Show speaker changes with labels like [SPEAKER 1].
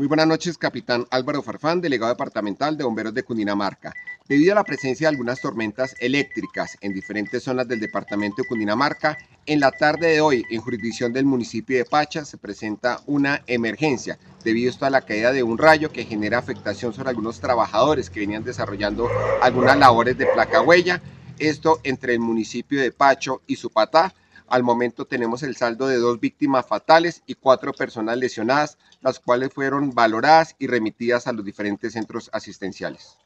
[SPEAKER 1] Muy buenas noches, capitán Álvaro Farfán, delegado departamental de Bomberos de Cundinamarca. Debido a la presencia de algunas tormentas eléctricas en diferentes zonas del departamento de Cundinamarca, en la tarde de hoy, en jurisdicción del municipio de Pacha, se presenta una emergencia debido a la caída de un rayo que genera afectación sobre algunos trabajadores que venían desarrollando algunas labores de placa huella. Esto entre el municipio de Pacho y Zupatá, al momento tenemos el saldo de dos víctimas fatales y cuatro personas lesionadas, las cuales fueron valoradas y remitidas a los diferentes centros asistenciales.